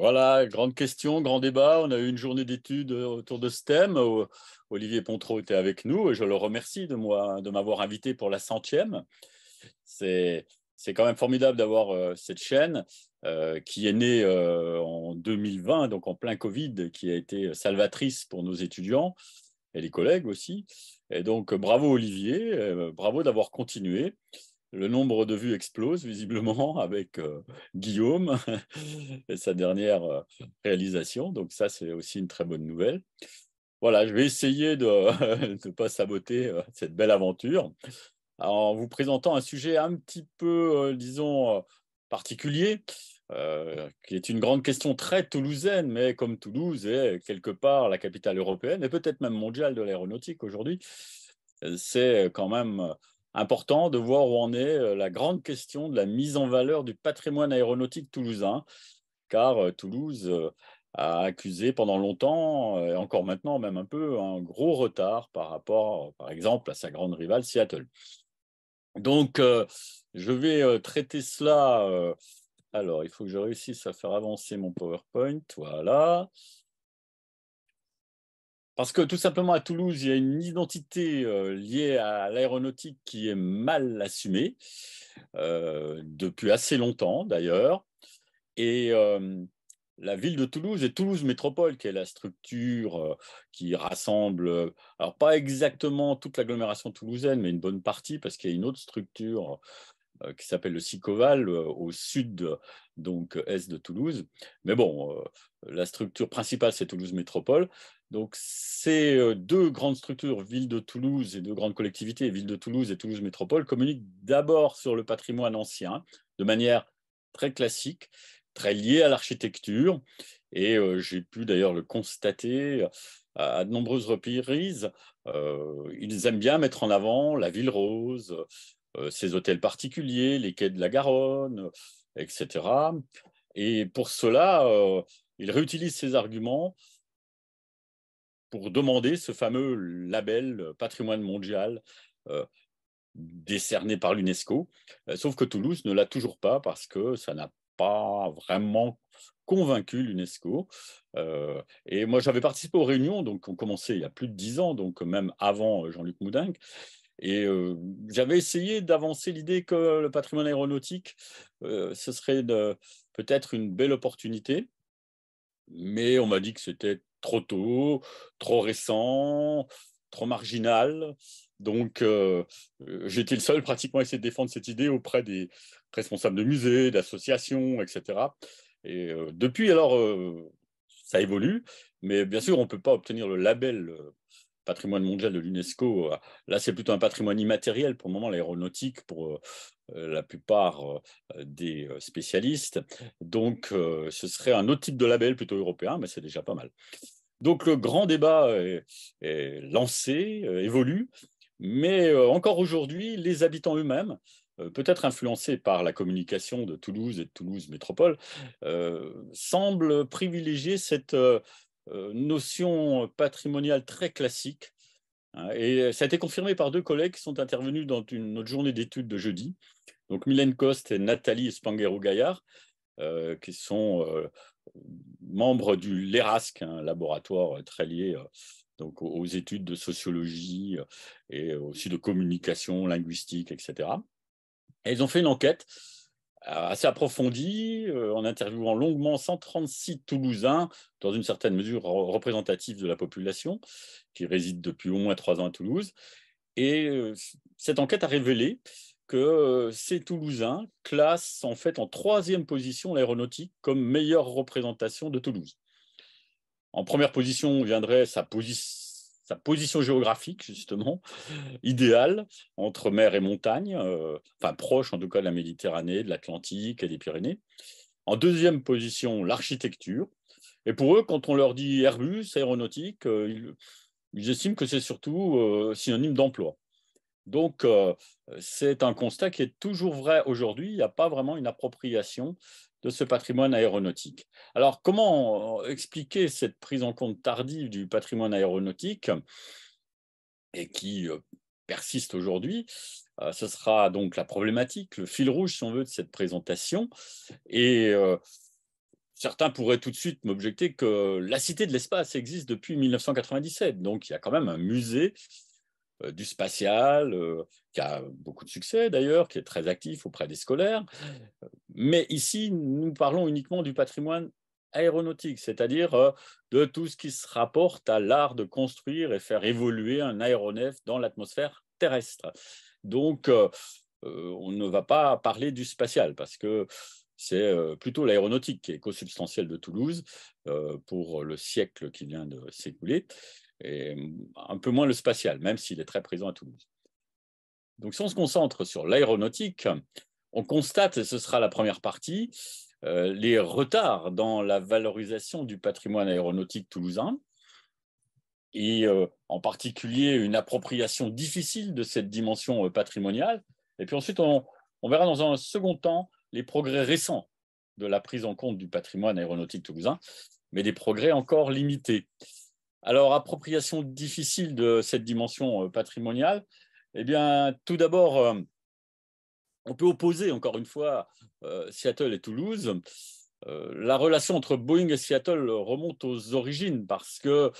Voilà, grande question, grand débat. On a eu une journée d'études euh, autour de ce thème. Olivier Pontreau était avec nous et je le remercie de m'avoir de invité pour la centième. C'est quand même formidable d'avoir euh, cette chaîne euh, qui est née en 2020, donc en plein Covid, qui a été salvatrice pour nos étudiants et les collègues aussi. Et donc, bravo Olivier, bravo d'avoir continué le nombre de vues explose visiblement avec euh, Guillaume et sa dernière euh, réalisation. Donc ça, c'est aussi une très bonne nouvelle. Voilà, je vais essayer de ne pas saboter euh, cette belle aventure en vous présentant un sujet un petit peu, disons, particulier, qui est une grande question très toulousaine, mais comme Toulouse est quelque part la capitale européenne et peut-être même mondiale de l'aéronautique aujourd'hui, c'est quand même important de voir où en est euh, la grande question de la mise en valeur du patrimoine aéronautique toulousain, car euh, Toulouse euh, a accusé pendant longtemps, et encore maintenant même un peu, un gros retard par rapport, par exemple, à sa grande rivale Seattle. Donc, je vais traiter cela. alors, il faut que je réussisse à faire avancer mon PowerPoint. Voilà. Parce que tout simplement à Toulouse, il y a une identité euh, liée à l'aéronautique qui est mal assumée euh, depuis assez longtemps d'ailleurs. Et la ville de Toulouse et Toulouse Métropole, qui est la structure euh, qui rassemble, alors pas exactement toute l'agglomération toulousaine, mais une bonne partie, parce qu'il y a une autre structure qui s'appelle le Sicoval au sud, donc est de Toulouse. Mais bon, la structure principale, c'est Toulouse Métropole. Donc, ces euh, deux grandes structures, Ville de Toulouse et deux grandes collectivités, Ville de Toulouse et Toulouse Métropole, communiquent d'abord sur le patrimoine ancien de manière très classique, très liée à l'architecture. Et euh, j'ai pu d'ailleurs le constater euh, à, de nombreuses reprises. ils aiment bien mettre en avant la Ville Rose, ses hôtels particuliers, les quais de la Garonne, etc. Et pour cela, ils réutilisent ces arguments pour demander ce fameux label euh, patrimoine mondial euh, décerné par l'UNESCO. Euh, sauf que Toulouse ne l'a toujours pas parce que ça n'a pas vraiment convaincu l'UNESCO. et moi, j'avais participé aux réunions, donc on commençait il y a plus de dix ans, donc même avant Jean-Luc Moudinque. Et j'avais essayé d'avancer l'idée que le patrimoine aéronautique, ce serait peut-être une belle opportunité, mais on m'a dit que c'était trop tôt, trop récent, trop marginal. Donc, j'ai euh, euh, j'étais le seul pratiquement à essayer de défendre cette idée auprès des responsables de musées, d'associations, etc. Et euh, depuis, alors, ça évolue, mais bien sûr, on ne peut pas obtenir le label patrimoine mondial de l'UNESCO, euh, là c'est plutôt un patrimoine immatériel pour le moment, l'aéronautique, pour euh, euh, la plupart des spécialistes. Donc ce serait un autre type de label plutôt européen, mais c'est déjà pas mal. Donc le grand débat est, lancé, évolue, mais encore aujourd'hui, les habitants eux-mêmes, peut-être influencés par la communication de Toulouse et de Toulouse Métropole, semblent privilégier cette, euh, notion patrimoniale très classique. Hein, et ça a été confirmé par deux collègues qui sont intervenus dans une, notre journée d'études de jeudi, donc Mylène Coste et Nathalie spangero gaillard euh, qui sont euh, membres du LERASC, un hein, laboratoire très lié donc aux études de sociologie et aussi de communication linguistique, etc. Et ils ont fait une enquête euh, assez approfondie, euh, en interviewant longuement 136 Toulousains, dans une certaine mesure représentative de la population, qui réside depuis au moins trois ans à Toulouse. Et euh, cette enquête a révélé que ces Toulousains classent en fait en troisième position l'aéronautique comme meilleure représentation de Toulouse. En première position viendrait sa, position sa position géographique, justement, idéale entre mer et montagne, euh, enfin proche en tout cas de la Méditerranée, de l'Atlantique et des Pyrénées. En deuxième position, l'architecture. Et pour eux, quand on leur dit Airbus, aéronautique, euh, ils, estiment que c'est surtout euh, synonyme d'emploi. Donc, c'est un constat qui est toujours vrai aujourd'hui. Il n'y a pas vraiment une appropriation de ce patrimoine aéronautique. Alors, comment expliquer cette prise en compte tardive du patrimoine aéronautique et qui euh, persiste aujourd'hui euh, Ce sera donc la problématique, le fil rouge, si on veut, de cette présentation. Et euh, certains pourraient tout de suite m'objecter que la Cité de l'espace existe depuis 1997, donc il y a quand même un musée euh, du spatial, euh, qui a beaucoup de succès d'ailleurs, qui est très actif auprès des scolaires. Mais ici, nous parlons uniquement du patrimoine aéronautique, c'est-à-dire euh, de tout ce qui se rapporte à l'art de construire et faire évoluer un aéronef dans l'atmosphère terrestre. Donc, on ne va pas parler du spatial parce que c'est plutôt l'aéronautique qui est consubstantielle de Toulouse pour le siècle qui vient de s'écouler et mm, un peu moins le spatial, même s'il est très présent à Toulouse. Donc si on se concentre sur l'aéronautique, on constate, et ce sera la première partie, euh, les retards dans la valorisation du patrimoine aéronautique toulousain, et euh, en particulier une appropriation difficile de cette dimension euh, patrimoniale. Et puis ensuite, on, on, verra dans un second temps les progrès récents de la prise en compte du patrimoine aéronautique toulousain, mais des progrès encore limités. Alors, appropriation difficile de cette dimension euh, patrimoniale. Eh bien, tout d'abord, euh, on peut opposer, encore une fois, euh, Seattle et Toulouse. La relation entre Boeing et Seattle remonte aux origines parce que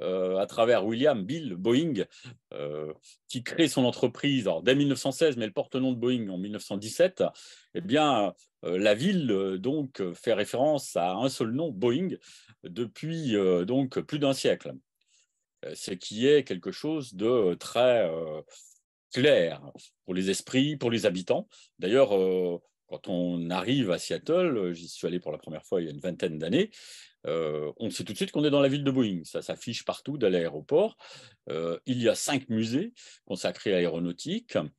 euh, à travers William Bill Boeing, euh, qui crée son entreprise dès 1916, mais elle porte le nom de Boeing en 1917. Eh bien, euh, la ville donc fait référence à un seul nom, Boeing, depuis donc plus d'un siècle. Ce qui est quelque chose de très clair pour les esprits, pour les habitants. D'ailleurs, quand on arrive à Seattle, j'y suis allé pour la première fois il y a une vingtaine d'années, euh, on sait tout de suite qu'on est dans la ville de Boeing. Ça s'affiche partout de l'aéroport. Euh, il y a cinq musées consacrés à l'aéronautique. Hein,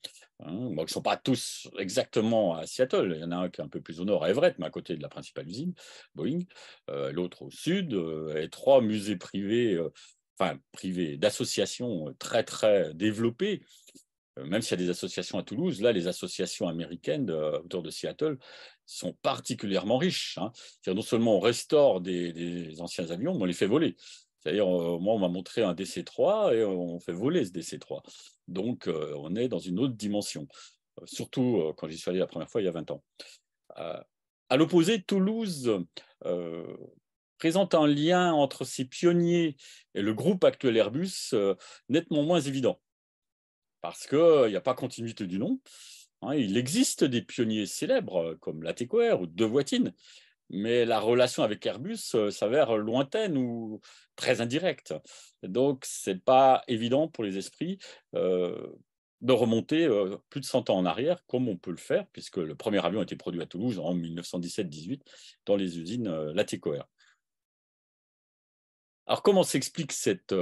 ils ne sont pas tous exactement à Seattle. Il y en a un qui est un peu plus au nord, à Everett, mais à côté de la principale usine, Boeing. Euh, l'autre au sud. et trois musées privés, enfin privés, d'associations très, très développées même s'il y a des associations à Toulouse, là, les associations américaines autour de Seattle sont particulièrement riches. Hein. Non seulement on restaure des, anciens avions, mais on les fait voler. C'est-à-dire, euh, moi, on m'a montré un DC-3 et on fait voler ce DC-3. Donc, euh, on est dans une autre dimension. Euh, surtout quand j'y suis allé la première fois il y a 20 ans. à l'opposé, Toulouse présente un lien entre ses pionniers et le groupe actuel Airbus nettement moins évident. Parce qu'il n'y a pas continuité du nom. Hein, il existe des pionniers célèbres euh, comme Latécoère ou Devoitine, mais la relation avec Airbus euh, s'avère lointaine ou très indirecte. Donc, ce n'est pas évident pour les esprits euh, de remonter plus de 100 ans en arrière, comme on peut le faire, puisque le premier avion a été produit à Toulouse en 1917-18 dans les usines Latécoère. Alors, comment s'explique cette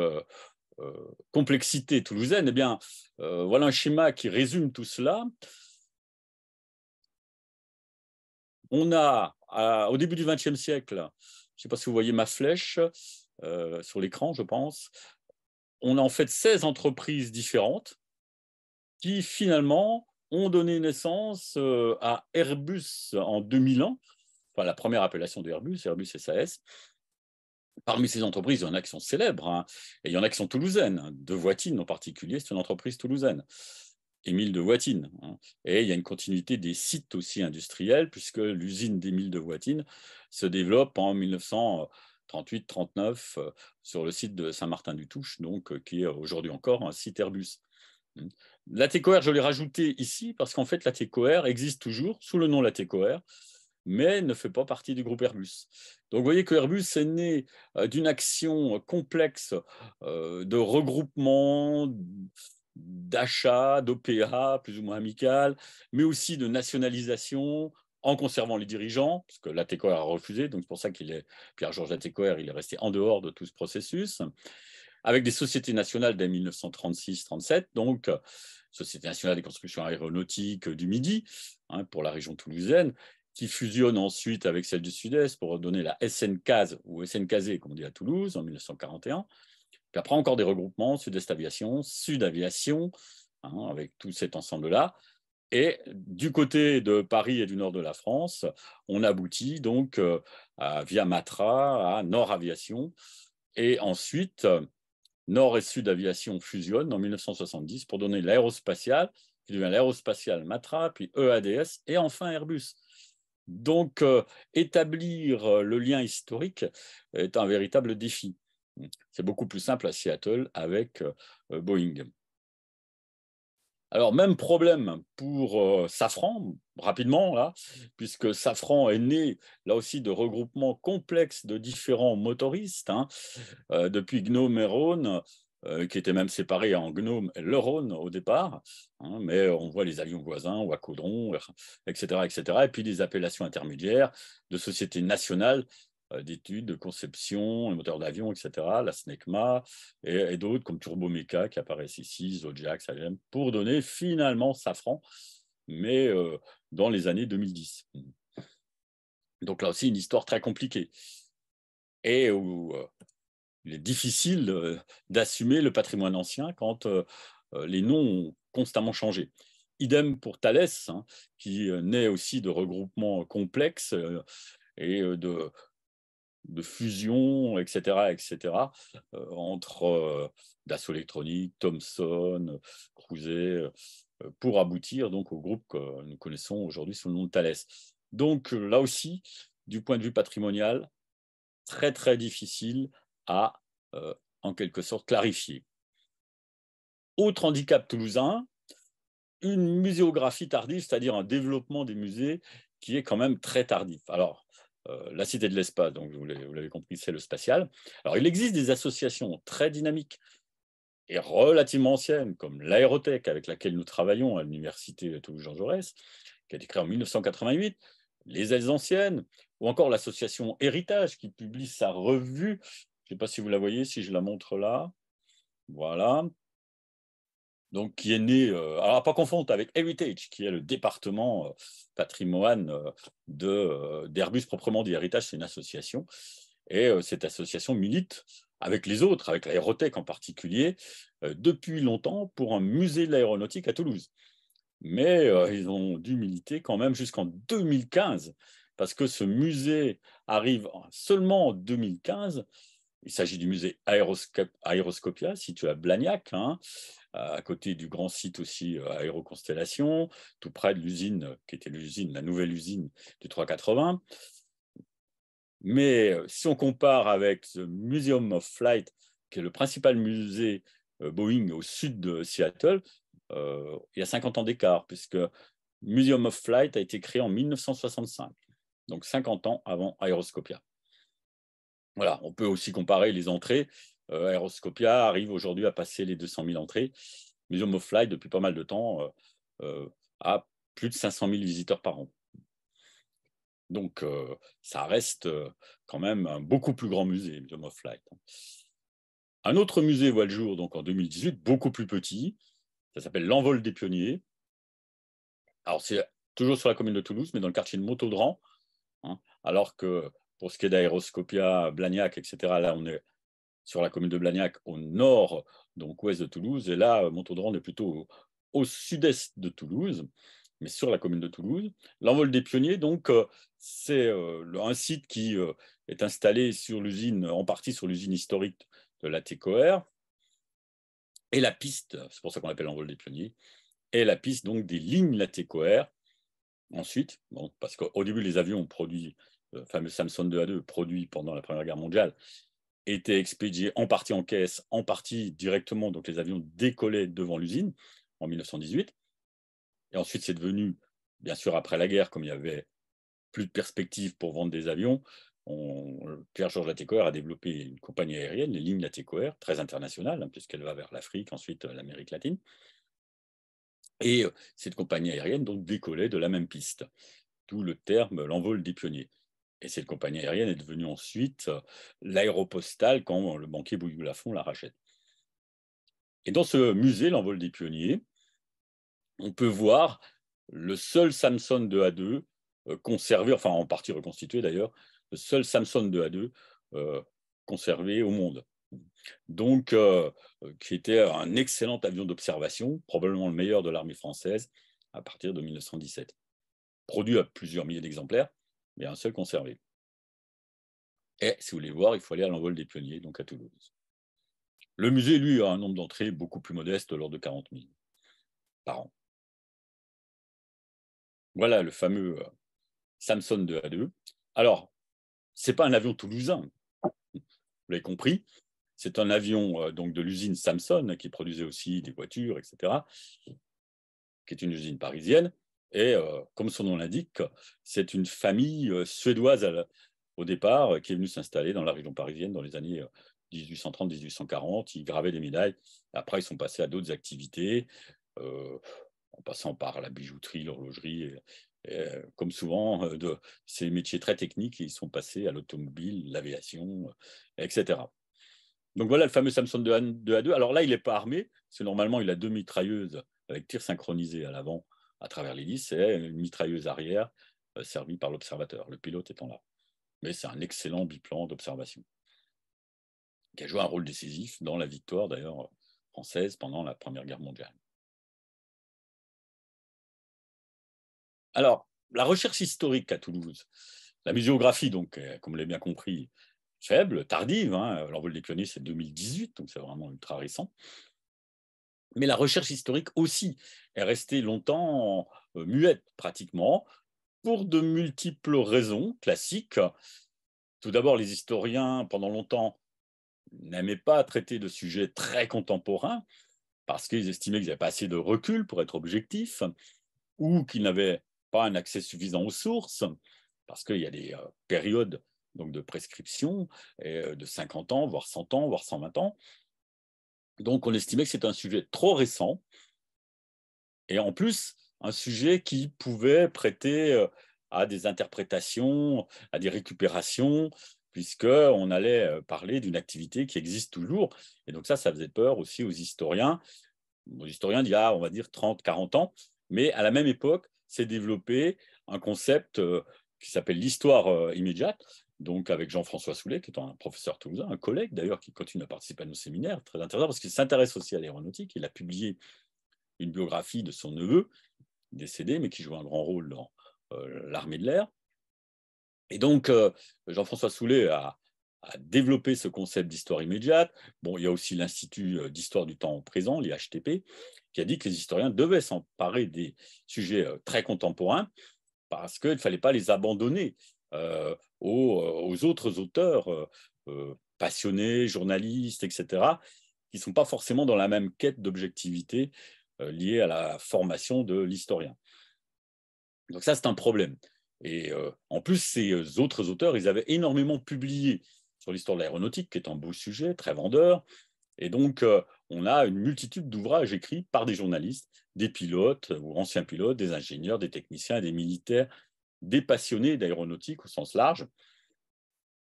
complexité toulousaine Eh bien, voilà un schéma qui résume tout cela on a, au début du XXe siècle, je ne sais pas si vous voyez ma flèche euh, sur l'écran, je pense, on a en fait 16 entreprises différentes qui finalement ont donné naissance euh, à Airbus en ans. enfin la première appellation d'Airbus, Airbus SAS. Parmi ces entreprises, il y en a qui sont célèbres, hein, et il y en a qui sont toulousaines. De Voitine en particulier, c'est une entreprise toulousaine. Émile de Voitine. Hein. Et il y a une continuité des sites aussi industriels, puisque l'usine d'Émile de Voitine se développe en 1938-39 euh, sur le site de Saint-Martin-du-Touche, donc euh, qui est aujourd'hui encore un site Airbus. Hein. La je l'ai rajouté ici parce qu'en fait, la existe toujours sous le nom la TECOR, mais ne fait pas partie du groupe Airbus. Donc, vous voyez que Airbus est né euh, d'une action complexe de regroupement, d'achat, d'OPA plus ou moins amical, mais aussi de nationalisation en conservant les dirigeants, parce que a refusé, donc c'est pour ça qu'il est Pierre-Georges Latécoère, il est resté en dehors de tout ce processus, avec des sociétés nationales dès 1936-37, donc Société nationale des constructions aéronautiques du Midi, hein, pour la région toulousaine, qui fusionne ensuite avec celle du Sud-Est pour donner la SNCAS, ou SNKZ, comme on dit à Toulouse, en 1941, puis après, encore des regroupements, Sud-Est Aviation, Sud Aviation, hein, avec tout cet ensemble-là. Et du côté de Paris et du nord de la France, on aboutit donc euh, à, via Matra à Nord Aviation. Et ensuite, euh, Nord et Sud Aviation fusionnent en 1970 pour donner l'aérospatiale, qui devient l'aérospatiale Matra, puis EADS et enfin Airbus. Donc, euh, établir le lien historique est un véritable défi. C'est beaucoup plus simple à Seattle avec euh, euh, Boeing. Alors, même problème pour euh, Safran, rapidement, là, puisque Safran est né, là aussi, de regroupements complexes de différents motoristes, hein, depuis Gnome et Rhône, qui étaient même séparés en Gnome et le Rhône au départ, hein, mais on voit les avions voisins, Wacodron, etc., etc., et puis des appellations intermédiaires de sociétés nationales euh, d'études, de conception, les moteurs d'avion, etc., la SNECMA et, d'autres comme Turbomeca qui apparaissent ici, Zodiac, AGM, pour donner finalement Safran, mais euh, dans les années 2010. Donc là aussi, une histoire très compliquée et où euh, il est difficile d'assumer le patrimoine ancien quand les noms ont constamment changé. Idem pour Thales hein, qui naît aussi de regroupements complexes et de, de fusion, etc., etc., euh, entre euh, Dassault Électronique, Thomson, Crouzet, euh, pour aboutir donc au groupe que nous connaissons aujourd'hui sous le nom de Thales. Donc là aussi, du point de vue patrimonial, très très difficile à en quelque sorte clarifier. Autre handicap toulousain, une muséographie tardive, c'est-à-dire un développement des musées qui est quand même très tardif. Alors, euh, la cité de l'espace, donc vous l'avez compris, c'est le spatial. Alors, il existe des associations très dynamiques et relativement anciennes, comme l'aérothèque avec laquelle nous travaillons à l'université de Toulouse-Jean Jaurès, qui a été créée en 1988, les Ailes Anciennes, ou encore l'association Héritage, qui publie sa revue. Je ne sais pas si vous la voyez, si je la montre là. Voilà, donc qui est né, euh, alors pas confondre avec Heritage, qui est le département euh, patrimoine euh, de d'Airbus proprement dit. Heritage, c'est une association, et cette association milite avec les autres, avec l'aérothèque en particulier, depuis longtemps pour un musée de l'aéronautique à Toulouse. Mais ils ont dû militer quand même jusqu'en 2015, parce que ce musée arrive seulement en 2015. Il s'agit du musée Aéroscopia, situé à Blagnac, hein à côté du grand site aussi euh, Aéroconstellation, tout près de l'usine, euh, qui était l'usine, la nouvelle usine du 380. Mais euh, si on compare avec le Museum of Flight, qui est le principal musée Boeing au sud de Seattle, il y a 50 ans d'écart, puisque Museum of Flight a été créé en 1965, donc 50 ans avant Aeroscopia. Voilà, on peut aussi comparer les entrées. Euh, Aéroscopia Aeroscopia arrive aujourd'hui à passer les 200 000 entrées. Museum of Flight depuis pas mal de temps, euh, euh, a plus de 500 000 visiteurs par an. Donc, ça reste quand même un beaucoup plus grand musée, Museum of Flight. Un autre musée voit le jour donc en 2018, beaucoup plus petit. Ça s'appelle l'Envol des Pionniers. Alors, c'est toujours sur la commune de Toulouse, mais dans le quartier de Montaudran. Hein. alors que pour ce qui est d'aéroscopia, Blagnac, etc., là, on est sur la commune de Blagnac, au nord, donc ouest de Toulouse, et là, Montaudran est plutôt au, sud-est de Toulouse, mais sur la commune de Toulouse. L'envol des pionniers, donc, euh, c'est euh, un site qui euh, est installé sur l'usine, en partie sur l'usine historique de la TCOR, et la piste, c'est pour ça qu'on appelle l'envol des pionniers, et la piste donc des lignes LATCOR. Ensuite, parce qu'au début, les avions produits, le fameux Samson 2A2 produit pendant la Première Guerre mondiale, étaient expédiés en partie en caisse, en partie directement, donc les avions décollaient devant l'usine en 1918. Et ensuite, c'est devenu, bien sûr, après la guerre, comme il y avait plus de perspectives pour vendre des avions, Pierre-Georges Latécoère a développé une compagnie aérienne, les lignes Latécoère, très internationale, hein, puisqu'elle va vers l'Afrique, ensuite euh, l'Amérique latine. Et euh, cette compagnie aérienne donc décollait de la même piste, d'où le terme l'envol des pionniers. Et cette compagnie aérienne est devenue ensuite euh, l'aéropostale quand euh, le banquier Bouygues Lafont la rachète. Et dans ce musée, l'envol des pionniers, on peut voir le seul Samson 2A2 euh, conservé, enfin en partie reconstitué d'ailleurs, le seul Samson 2A2 conservé au monde. Donc, qui était un excellent avion d'observation, probablement le meilleur de l'armée française à partir de 1917. Produit à plusieurs milliers d'exemplaires, mais un seul conservé. Et si vous voulez voir, il faut aller à l'envol des pionniers, donc à Toulouse. Le musée, lui, a un nombre d'entrées beaucoup plus modeste, l'ordre de 40 000 par an. Voilà le fameux euh, Samson 2A2. Alors, ce n'est pas un avion toulousain, vous l'avez compris. C'est un avion euh, donc de l'usine Samson qui produisait aussi des voitures, etc., qui est une usine parisienne, et euh, comme son nom l'indique, c'est une famille euh, suédoise euh, au départ qui est venue s'installer dans la région parisienne dans les années 1830-1840. Ils gravaient des médailles. Après, ils sont passés à d'autres activités, en passant par la bijouterie, l'horlogerie. comme souvent, de ces métiers très techniques, ils sont passés à l'automobile, l'aviation, etc. Donc voilà le fameux Samson de 2 a 2. Alors là, il n'est pas armé, C'est normalement, il a deux mitrailleuses avec tir synchronisé à l'avant à travers l'hélice, c'est une mitrailleuse arrière euh, servie par l'observateur, le pilote étant là. Mais c'est un excellent biplan d'observation, qui a joué un rôle décisif dans la victoire d'ailleurs française pendant la Première Guerre mondiale. Alors, la recherche historique à Toulouse, la muséographie, donc, euh, comme vous l'avez bien compris, faible, tardive. Hein. L'envol des pionniers, c'est 2018, donc c'est vraiment ultra récent mais la recherche historique aussi est restée longtemps euh, muette pratiquement pour de multiples raisons classiques. Tout d'abord, les historiens, pendant longtemps, n'aimaient pas traiter de sujets très contemporains parce qu'ils estimaient qu'ils n'avaient pas assez de recul pour être objectifs ou qu'ils n'avaient pas un accès suffisant aux sources parce qu'il y a des euh, périodes donc de prescription euh, de 50 ans, voire 100 ans, voire 120 ans. Donc on estimait que c'était un sujet trop récent et en plus un sujet qui pouvait prêter euh, à des interprétations, à des récupérations, puisqu'on allait euh, parler d'une activité qui existe toujours. Et donc ça, ça faisait peur aussi aux historiens, aux historiens d'il y a, on va dire, 30, 40 ans. Mais à la même époque, s'est développé un concept euh, qui s'appelle l'histoire immédiate, donc avec Jean-François Soulet, qui est un professeur toulousain, un collègue d'ailleurs, qui continue à participer à nos séminaires, très intéressant, parce qu'il s'intéresse aussi à l'aéronautique. Il a publié une biographie de son neveu, décédé, mais qui joue un grand rôle dans euh, l'armée de l'air. Et donc, euh, Jean-François Soulet a, développé ce concept d'histoire immédiate. Bon, il y a aussi l'Institut euh, d'histoire du temps présent, l'IHTP, qui a dit que les historiens devaient s'emparer des sujets très contemporains parce qu'il ne fallait pas les abandonner. Euh, aux, autres auteurs euh, euh, passionnés, journalistes, etc., qui ne sont pas forcément dans la même quête d'objectivité liée à la formation de l'historien. Donc ça, c'est un problème. Et en plus, ces autres auteurs, ils avaient énormément publié sur l'histoire de l'aéronautique, qui est un beau sujet, très vendeur. Et donc, on a une multitude d'ouvrages écrits par des journalistes, des pilotes ou anciens pilotes, des ingénieurs, des techniciens, des militaires, des passionnés d'aéronautique au sens large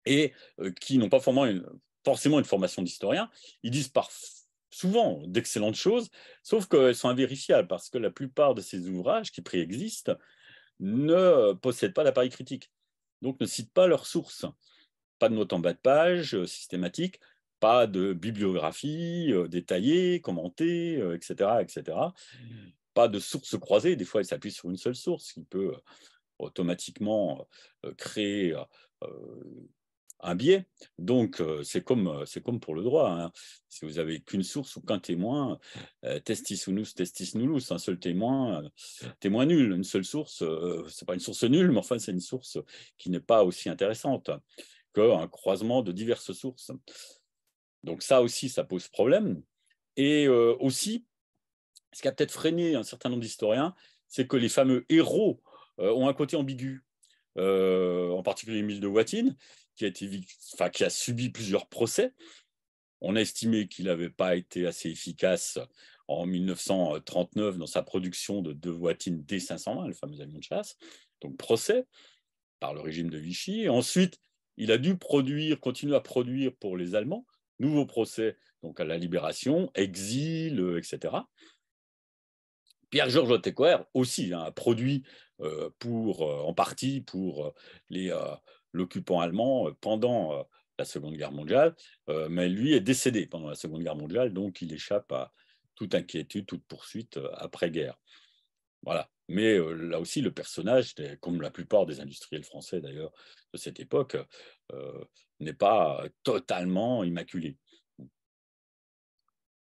et euh, qui n'ont pas forcément une, forcément une formation d'historien. Ils disent par souvent d'excellentes choses, sauf qu'elles sont invérifiables parce que la plupart de ces ouvrages qui préexistent ne possèdent pas d'appareil critique, donc ne citent pas leurs sources. Pas de notes en bas de page euh, systématiques, pas de bibliographie euh, détaillée, commentée, etc., etc. Mmh. Pas de sources croisées. Des fois, elles s'appuient sur une seule source qui peut automatiquement euh, créer euh, euh, un biais. Donc, c'est comme, c'est comme pour le droit. Hein. Si vous avez qu'une source ou qu'un témoin, testis unus, testis nullus, un seul témoin, témoin nul, une seule source, c'est pas une source nulle, mais enfin, c'est une source qui n'est pas aussi intéressante qu'un croisement de diverses sources. Donc, ça aussi, ça pose problème. Et aussi, ce qui a peut-être freiné un certain nombre d'historiens, c'est que les fameux héros euh, ont un côté ambigu. Euh, en particulier Émile de Watine, qui a, été, qui a subi plusieurs procès. On a estimé qu'il n'avait pas été assez efficace en 1939 dans sa production de de Watine D520, le fameux avion de chasse. Donc procès par le régime de Vichy. ensuite, il a dû produire, continuer à produire pour les Allemands, nouveau procès donc à la libération, exil, euh, etc. Pierre-Georges Otecoer aussi hein, a produit euh, pour, euh, en partie pour euh, l'occupant allemand pendant la Seconde Guerre mondiale, mais lui est décédé pendant la Seconde Guerre mondiale, donc il échappe à toute inquiétude, toute poursuite après-guerre. Voilà. Mais là aussi, le personnage, comme la plupart des industriels français d'ailleurs de cette époque, n'est pas totalement immaculé.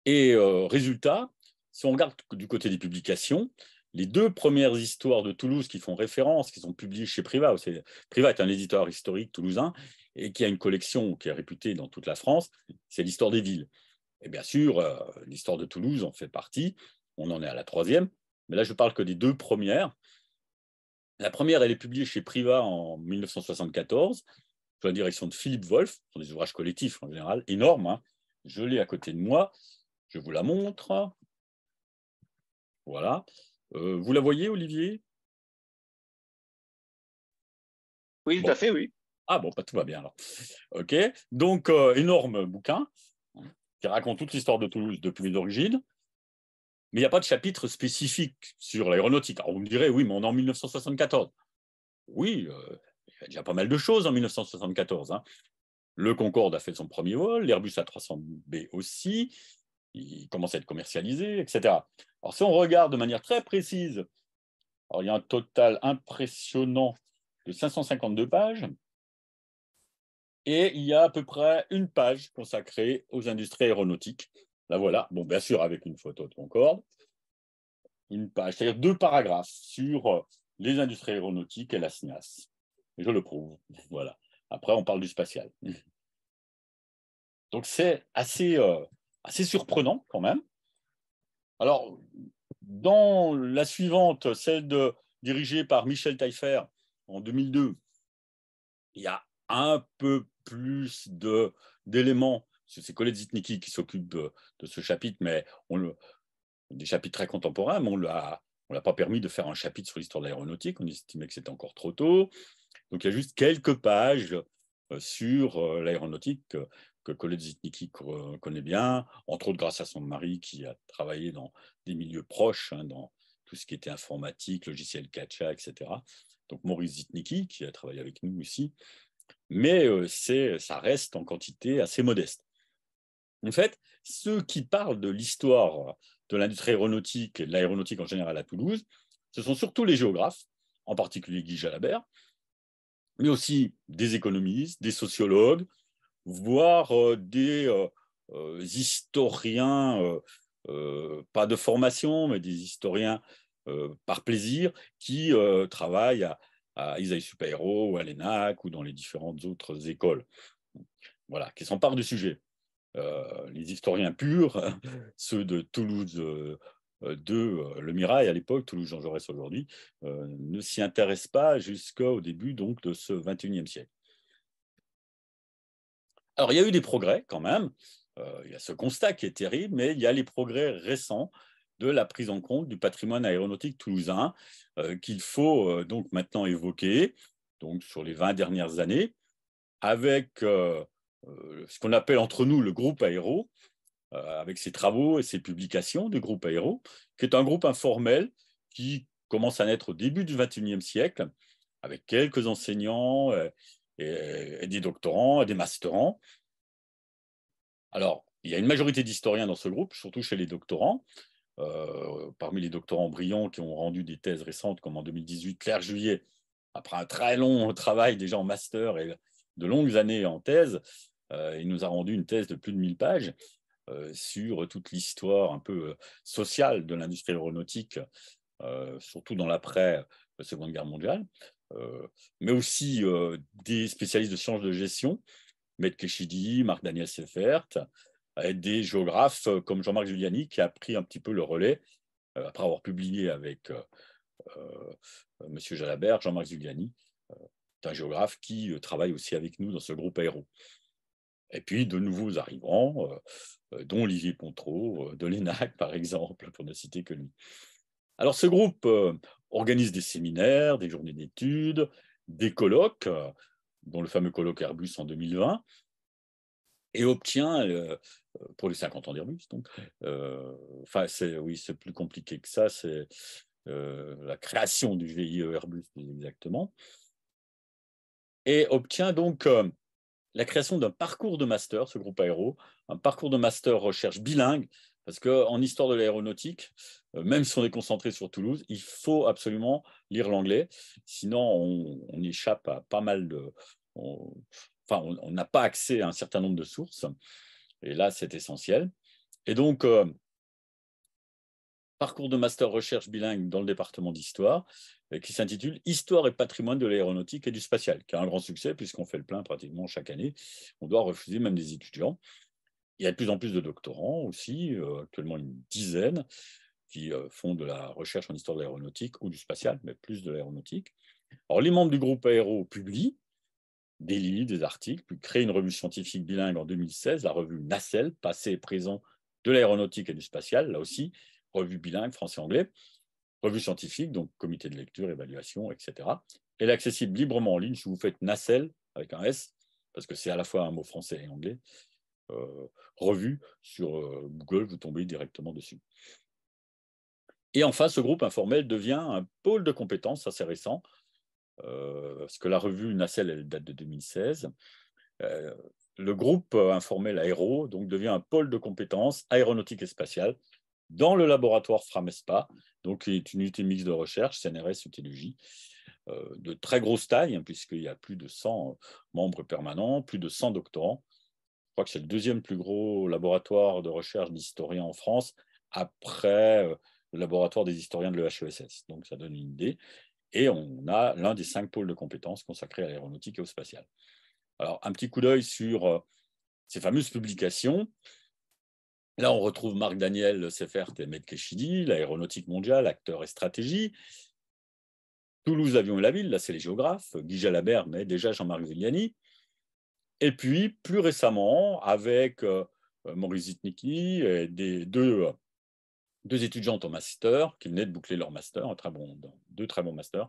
Et résultat, si on regarde du côté des publications, les deux premières histoires de Toulouse qui font référence, qui sont publiées chez Privat. Privat est un éditeur historique toulousain et qui a une collection qui est réputée dans toute la France, c'est l'histoire des villes. Et bien sûr, euh, l'histoire de Toulouse en fait partie, on en est à la troisième, mais là je parle que des deux premières. La première, elle est publiée chez Privat en 1974, sous la direction de Philippe Wolf. ce sont des ouvrages collectifs en général, énormes. Hein. Je l'ai à côté de moi, je vous la montre. Voilà. Euh, vous la voyez, Olivier Oui, tout à fait, oui. Ah bon, bah, tout va bien alors. Ok, donc euh, énorme bouquin hein, qui raconte toute l'histoire de Toulouse depuis l'origine, mais il n'y a pas de chapitre spécifique sur l'aéronautique. Alors vous me direz, oui, mais on est en 1974. Oui, euh, il y a déjà pas mal de choses en 1974. Hein. Le Concorde a fait son premier vol, l'Airbus A300B aussi, il commence à être commercialisé, etc. Alors, si on regarde de manière très précise, alors, il y a un total impressionnant de 552 pages, et il y a à peu près une page consacrée aux industries aéronautiques. Là, voilà, bon, bien sûr, avec une photo de Concorde, une page, c'est-à-dire deux paragraphes sur euh, les industries aéronautiques et la SNAS. je le prouve, voilà. Après, on parle du spatial. Donc, c'est assez euh, assez surprenant quand même. Alors, dans la suivante, celle de, dirigée par Michel Taillefer en 2002, il y a un peu plus d'éléments. C'est Colette Zitnicki qui s'occupe de, ce chapitre, mais on le, des chapitres très contemporains, mais on l'a on l'a pas permis de faire un chapitre sur l'histoire de l'aéronautique, on estimait que c'était encore trop tôt. Donc il y a juste quelques pages euh, sur euh, l'aéronautique euh, que Zitnicki euh, connaît bien, entre autres grâce à son mari qui a travaillé dans des milieux proches, hein, dans tout ce qui était informatique, logiciel Catcha, etc. Donc Maurice Zitnicki, qui a travaillé avec nous aussi, mais euh, ça reste en quantité assez modeste. En fait, ceux qui parlent de l'histoire de l'industrie aéronautique et de l'aéronautique en général à Toulouse, ce sont surtout les géographes, en particulier Guy Jalabert, mais aussi des économistes, des sociologues, voire euh, des euh, euh, historiens, pas de formation, mais des historiens par plaisir, qui travaillent à, Isaïe Superhéros ou à l'ENAC ou dans les différentes autres écoles. Voilà, qui s'emparent du sujet. les historiens purs, ceux de Toulouse de Le Mirail à l'époque, Toulouse Jean Jaurès aujourd'hui, ne s'y intéressent pas jusqu'au début donc de ce 21e siècle. Alors, il y a eu des progrès quand même. Euh, il y a ce constat qui est terrible, mais il y a les progrès récents de la prise en compte du patrimoine aéronautique toulousain euh, qu'il faut euh, donc maintenant évoquer donc sur les 20 dernières années avec ce qu'on appelle entre nous le groupe aéro, avec ses travaux et ses publications du groupe aéro, qui est un groupe informel qui commence à naître au début du XXIe siècle, avec quelques enseignants euh, et, des doctorants, et des masterants. Alors, il y a une majorité d'historiens dans ce groupe, surtout chez les doctorants. Euh, parmi les doctorants brillants qui ont rendu des thèses récentes, comme en 2018, Claire Juillet, après un très long travail déjà en master et de longues années en thèse, euh, il nous a rendu une thèse de plus de 1000 pages sur toute l'histoire un peu sociale de l'industrie aéronautique, surtout dans l'après-Seconde Guerre mondiale. Euh, mais aussi euh, des spécialistes de sciences de gestion, Maître Keshidi, Marc Daniel Seffert, des géographes euh, comme Jean-Marc Giuliani qui a pris un petit peu le relais après avoir publié avec M. Jalabert, Jean-Marc Giuliani, un géographe qui travaille aussi avec nous dans ce groupe aéro. Et puis de nouveaux arrivants, dont Olivier Pontreau, de l'ENAC par exemple, pour ne citer que lui. Alors ce groupe euh, organise des séminaires, des journées d'études, des colloques, euh, dont le fameux colloque Airbus en 2020, et obtient, euh, pour les 50 ans d'Airbus, donc, enfin oui, c'est plus compliqué que ça, c'est la création du VIE Airbus exactement, et obtient donc la création d'un parcours de master, ce groupe aéro, un parcours de master recherche bilingue parce qu'en histoire de l'aéronautique, euh, même si on est concentré sur Toulouse, il faut absolument lire l'anglais. Sinon, on, échappe à pas mal de. enfin, on n'a pas accès à un certain nombre de sources. Et là, c'est essentiel. Et donc, euh, parcours de master recherche bilingue dans le département d'histoire, euh, qui s'intitule Histoire et patrimoine de l'aéronautique et du spatial, qui a un grand succès puisqu'on fait le plein pratiquement chaque année. On doit refuser même des étudiants il y a de plus en plus de doctorants aussi, euh, actuellement une dizaine, qui euh, font de la recherche en histoire de l'aéronautique ou du spatial, mais plus de l'aéronautique. Alors, les membres du groupe Aéro publient des livres, des articles, puis créent une revue scientifique bilingue en 2016, la revue Nacelle, passé et présent de l'aéronautique et du spatial, là aussi, revue bilingue français-anglais, revue scientifique, donc comité de lecture, évaluation, etc. Elle est accessible librement en ligne si vous faites Nacelle, avec un S, parce que c'est à la fois un mot français et anglais, euh, revue sur euh, Google, vous tombez directement dessus. Et enfin, ce groupe informel devient un pôle de compétences, assez récent, euh, parce que la revue Nacelle, elle date de 2016. le groupe informel Aéro donc, devient un pôle de compétences aéronautique et spatiale dans le laboratoire Framespa, donc, qui est une unité mixte de recherche, CNRS, UTLUJ, euh, de très grosse taille, hein, puisqu'il y a plus de 100 membres permanents, plus de 100 doctorants, crois que c'est le deuxième plus gros laboratoire de recherche d'historiens en France, après euh, le laboratoire des historiens de l'EHESS. Donc ça donne une idée. Et on a l'un des cinq pôles de compétences consacrés à l'aéronautique et au spatial. Alors un petit coup d'œil sur euh, ces fameuses publications. Là, on retrouve Marc Daniel Sefert et Medkeshidi, l'aéronautique mondiale, acteur et stratégie. Toulouse, avion et la ville, là c'est les géographes, Guy Jalabert, mais déjà Jean-Marc Villani. Et puis, plus récemment, avec euh, euh, Maurice Zitnicki et des, deux, euh, deux étudiantes en master qui venaient de boucler leur master, un très bon, deux très bons masters,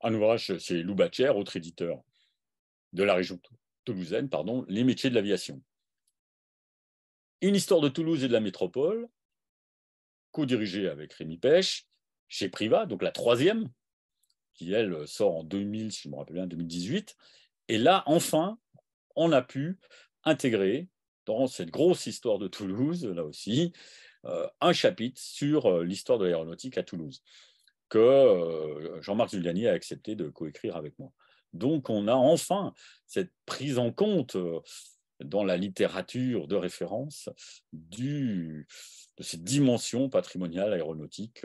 un ouvrage chez Loubacher, autre éditeur de la région toulousaine, pardon, Les métiers de l'aviation. Une histoire de Toulouse et de la métropole, co-dirigée avec Rémi Pêche, chez Priva, donc la troisième, qui elle sort en 2000, si je me rappelle bien, 2018. Et là, enfin, on a pu intégrer dans cette grosse histoire de Toulouse, là aussi, euh, un chapitre sur euh, l'histoire de l'aéronautique à Toulouse, que euh, Jean-Marc Zuliani a accepté de coécrire avec moi. Donc on a enfin cette prise en compte dans la littérature de référence de cette dimension patrimoniale aéronautique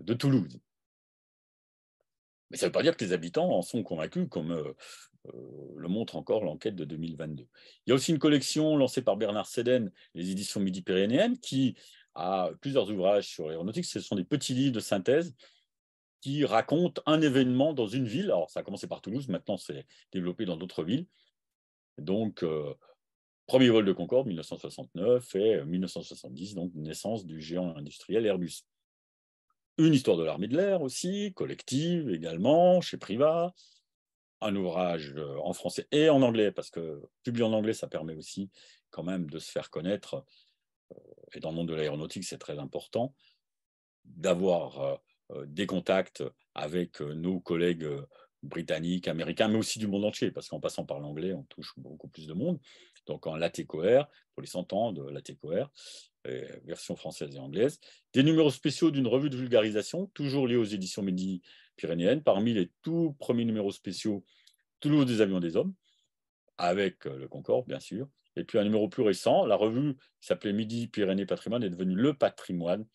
de Toulouse. Mais ça ne veut pas dire que les habitants en sont convaincus, comme euh, le montre encore l'enquête de 2022. Il y a aussi une collection lancée par Bernard Sédène, les éditions Midi-Pyrénéennes, qui a plusieurs ouvrages sur l'aéronautique. Ce sont des petits livres de synthèse qui racontent un événement dans une ville. Alors, ça a commencé par Toulouse, maintenant c'est développé dans d'autres villes. Donc, euh, premier vol de Concorde 1969 et 1970, euh, donc naissance du géant industriel Airbus. Une histoire de l'armée de l'air aussi, collective également, chez Privat un ouvrage euh, en français et en anglais, parce que publier en anglais, ça permet aussi quand même de se faire connaître, euh, et dans le monde de l'aéronautique, c'est très important, d'avoir euh, des contacts avec nos collègues britanniques, américains, mais aussi du monde entier, parce qu'en passant par l'anglais, on touche beaucoup plus de monde. Donc en LATCOR, pour les 100 ans de LATCOR, version française et anglaise, des numéros spéciaux d'une revue de vulgarisation, toujours liés aux éditions Midi pyrénéenne, parmi les tout premiers numéros spéciaux, Toulouse des avions des hommes, avec euh, le Concorde, bien sûr. Et puis un numéro plus récent, la revue qui s'appelait Midi Pyrénées Patrimoine est devenue Le Patrimoine,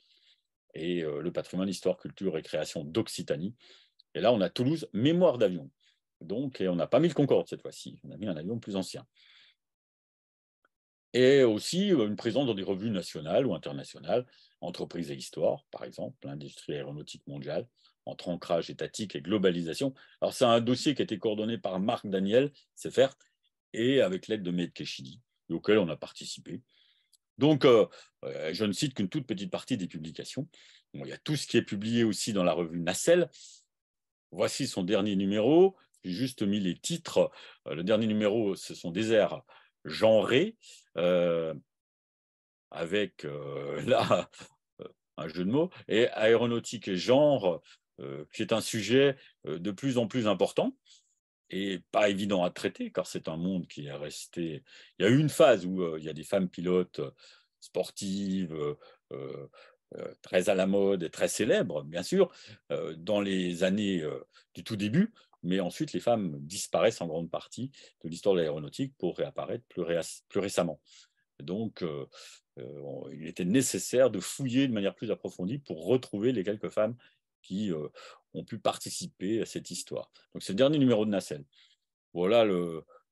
et euh, le patrimoine, histoire, culture et création d'Occitanie. Et là, on a Toulouse, mémoire d'avion. Donc, et on n'a pas mis le Concorde cette fois-ci, on a mis un avion plus ancien. Et aussi euh, une présence dans des revues nationales ou internationales, entreprises et histoire, par exemple, l'industrie aéronautique mondiale, entre ancrage étatique et globalisation. Alors, c'est un dossier qui a été coordonné par Marc Daniel, c'est et avec l'aide de Med Keshidi, auquel on a participé. Donc, euh, euh, je ne cite qu'une toute petite partie des publications. Bon, il y a tout ce qui est publié aussi dans la revue Nacelle. Voici son dernier numéro. J'ai juste mis les titres. Euh, le dernier numéro, ce sont des airs genrés, avec là un jeu de mots, et aéronautique et genre, euh, qui est un sujet euh, de plus en plus important et pas évident à traiter, car c'est un monde qui est resté. Il y a eu une phase où euh, il y a des femmes pilotes sportives, très à la mode et très célèbres, bien sûr, dans les années du tout début, mais ensuite les femmes disparaissent en grande partie de l'histoire de l'aéronautique pour réapparaître plus récemment. Donc, il était nécessaire de fouiller de manière plus approfondie pour retrouver les quelques femmes qui euh, ont pu participer à cette histoire. Donc c'est le dernier numéro de Nacelle. Voilà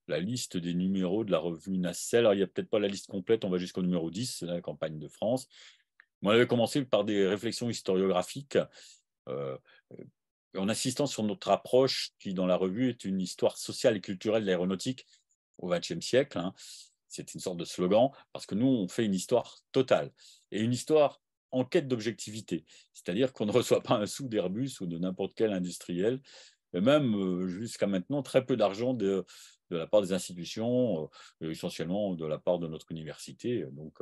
la liste des numéros de la revue Nacelle. il n'y a peut-être pas la liste complète, on va jusqu'au numéro 10, la campagne de France. on avait commencé par des réflexions historiographiques. Euh, en insistant sur notre approche qui, dans la revue, est une histoire sociale et culturelle de l'aéronautique au XXe siècle. Hein. C'est une sorte de slogan, parce que nous, on fait une histoire totale. Et une histoire en quête d'objectivité. C'est-à-dire qu'on ne reçoit pas un sou d'Airbus ou de n'importe quel industriel, et même euh, jusqu'à maintenant très peu d'argent de, la part des institutions, euh, essentiellement de la part de notre université, donc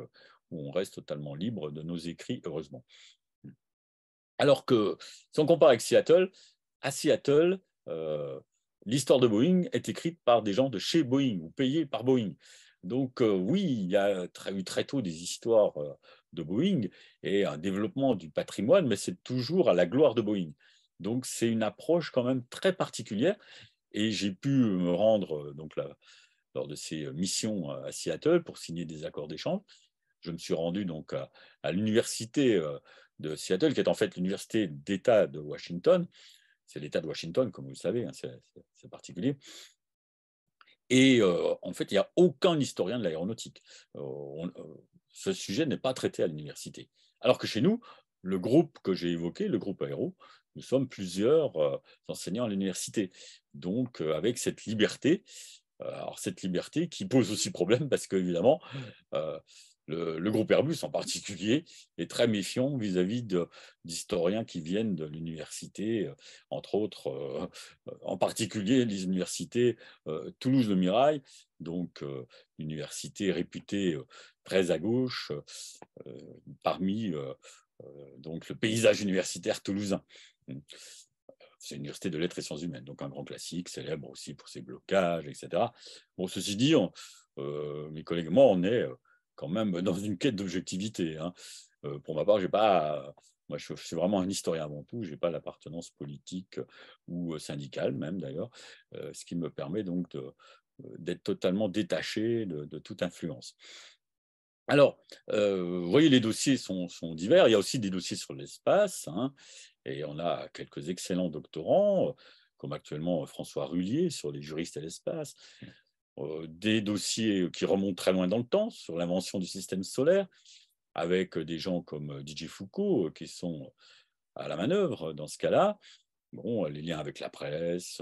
où euh, on reste totalement libre de nos écrits, heureusement. Alors que, si on compare avec Seattle, à Seattle, l'histoire de Boeing est écrite par des gens de chez Boeing ou payés par Boeing. Donc oui, il y a eu très tôt des histoires de Boeing et un développement du patrimoine, mais c'est toujours à la gloire de Boeing. Donc c'est une approche quand même très particulière. Et j'ai pu me rendre euh, donc lors de ces euh, missions euh, à Seattle pour signer des accords d'échange. Je me suis rendu donc à, l'université de Seattle, qui est en fait l'université d'État de Washington. C'est l'État de Washington, comme vous le savez, hein, c'est particulier. Et en fait, il n'y a aucun historien de l'aéronautique ce sujet n'est pas traité à l'université. Alors que chez nous, le groupe que j'ai évoqué, le groupe Aéro, nous sommes plusieurs euh, enseignants à l'université. Donc, euh, avec cette liberté, euh, alors cette liberté qui pose aussi problème parce qu'évidemment, le, groupe Airbus en particulier est très méfiant vis-à-vis d'historiens qui viennent de l'université, entre autres, en particulier les universités Toulouse-le-Mirail, donc l'université réputée très à gauche, euh, parmi euh, euh, donc le paysage universitaire toulousain. Hum. C'est l'université de lettres et sciences humaines, donc un grand classique, célèbre aussi pour ses blocages, etc. Bon, ceci dit, mes collègues moi, on est quand même dans une quête d'objectivité. Hein. pour ma part, j'ai pas moi, je, suis vraiment un historien avant tout. J'ai pas l'appartenance politique ou syndicale, même d'ailleurs, ce qui me permet donc d'être totalement détaché de, toute influence. Alors, euh, vous voyez, les dossiers sont, divers. Il y a aussi des dossiers sur l'espace, hein, et on a quelques excellents doctorants, euh, comme actuellement euh, François Rullier sur les juristes à l'espace. des dossiers qui remontent très loin dans le temps sur l'invention du système solaire, avec des gens comme Didier Foucault qui sont à la manœuvre dans ce cas-là. Bon, les liens avec la presse,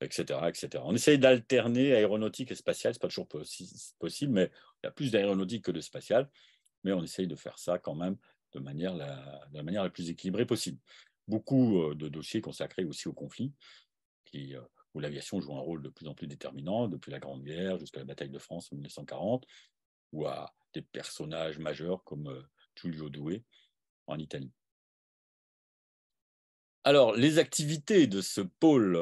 etc., etc. On essaye d'alterner aéronautique et spatial, c'est pas toujours possible, mais il y a plus d'aéronautique que de spatial, mais on essaye de faire ça quand même de, manière la, manière la plus équilibrée possible. Beaucoup euh, de dossiers consacrés aussi au conflit, euh, où l'aviation joue un rôle de plus en plus déterminant, depuis la Grande Guerre jusqu'à la bataille de France en 1940, ou à des personnages majeurs comme euh, Giulio Doué en Italie. Alors, les activités de ce pôle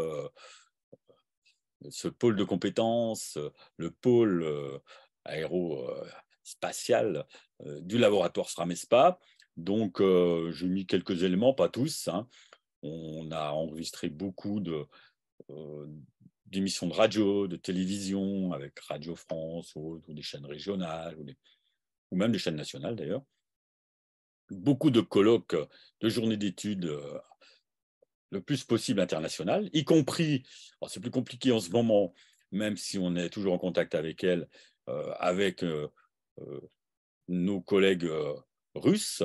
ce pôle de compétences, euh, le pôle euh, aéro aérospatial euh, du laboratoire SRAMESPA. Donc, je j'ai mis quelques éléments, pas tous. Hein. On a enregistré beaucoup de, d'émissions de radio, de télévision, avec Radio France ou, des chaînes régionales, ou, ou, même des chaînes nationales d'ailleurs. Beaucoup de colloques, de journées d'études le plus possible international, y compris, c'est plus compliqué en ce moment, même si on est toujours en contact avec elle, euh, avec euh, euh, nos collègues russes,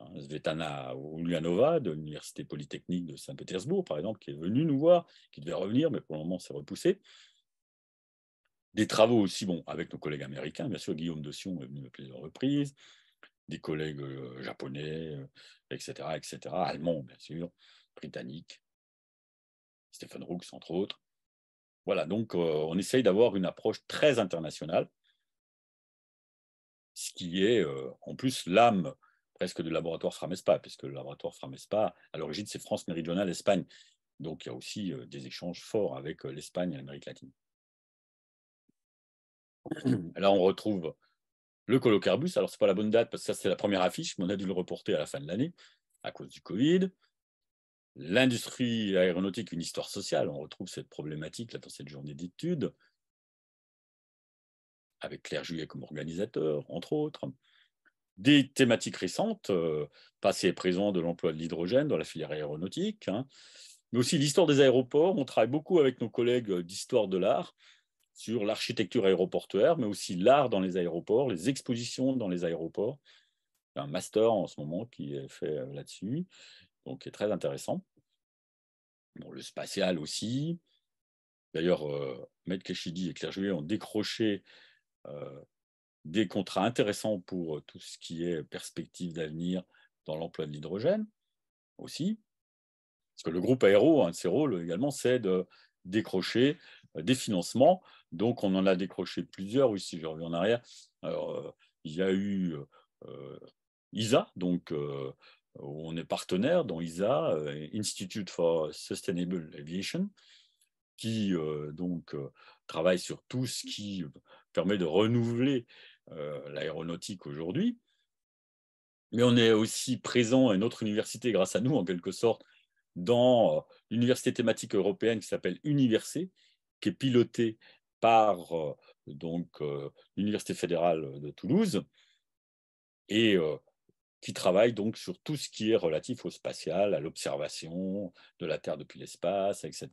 hein, Svetlana Ulyanova de l'Université Polytechnique de Saint-Pétersbourg, par exemple, qui est venue nous voir, qui devait revenir, mais pour le moment, c'est repoussé. Des travaux aussi, bon, avec nos collègues américains, bien sûr, Guillaume de Sion est venu à plusieurs reprises, des collègues japonais, etc., etc., allemands, bien sûr. Britannique, Stephen Rooks entre autres. Voilà, donc euh, on essaye d'avoir une approche très internationale, ce qui est euh, en plus l'âme presque du laboratoire Framespa, puisque le laboratoire Framespa, à l'origine, c'est France méridionale, Espagne. Donc il y a aussi euh, des échanges forts avec l'Espagne et l'Amérique latine. Là, on retrouve le colocarbus. Alors, ce n'est pas la bonne date parce que ça, c'est la première affiche, mais on a dû le reporter à la fin de l'année à cause du Covid l'industrie aéronautique, une histoire sociale. On retrouve cette problématique là, dans cette journée d'études, avec Claire Juillet comme organisateur, entre autres. Des thématiques récentes, passées euh, passé et présent de l'emploi de l'hydrogène dans la filière aéronautique, hein. mais aussi l'histoire des aéroports. On travaille beaucoup avec nos collègues euh, d'histoire de l'art sur l'architecture aéroportuaire, mais aussi l'art dans les aéroports, les expositions dans les aéroports. Il y a un master en ce moment qui est fait euh, là-dessus, donc qui est très intéressant le spatial aussi. D'ailleurs, euh, Maître Keshidi et Claire Jouet ont décroché euh, des contrats intéressants pour euh, tout ce qui est perspective d'avenir dans l'emploi de l'hydrogène aussi. Parce que le groupe aéro, un hein, de ses rôles également, c'est de décrocher des financements. Donc, on en a décroché plusieurs. Oui, si je reviens en arrière, il y a eu ISA, donc où on est partenaire, dans ISA, euh, Institute for Sustainable Aviation, qui euh, donc euh, travaille sur tout ce qui permet de renouveler l'aéronautique aujourd'hui. Mais on est aussi présent à une autre université grâce à nous, en quelque sorte, dans l'université thématique européenne qui s'appelle Universé, qui est pilotée par donc l'université fédérale de Toulouse. Et qui travaille donc sur tout ce qui est relatif au spatial, à l'observation de la Terre depuis l'espace, etc.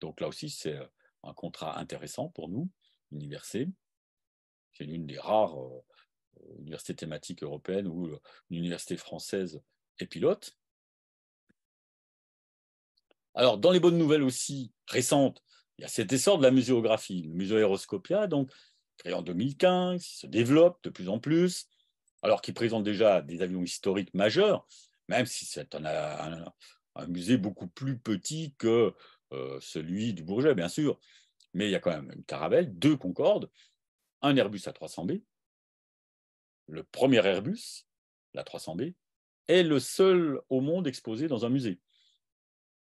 Donc là aussi, c'est euh, un contrat intéressant pour nous, l'université. C'est l'une des rares euh, universités thématiques européennes où une euh, l'université française est pilote. Alors, dans les bonnes nouvelles aussi récentes, il y a cet essor de la muséographie. Le Museo Aeroscopia, donc, créé en 2015, se développe de plus en plus alors qu'il présente déjà des avions historiques majeurs, même si c'est un, musée beaucoup plus petit que euh, celui du Bourget, bien sûr. Mais il y a quand même une Caravelle, deux Concordes, un Airbus A300B, le premier Airbus, la 300B, est le seul au monde exposé dans un musée.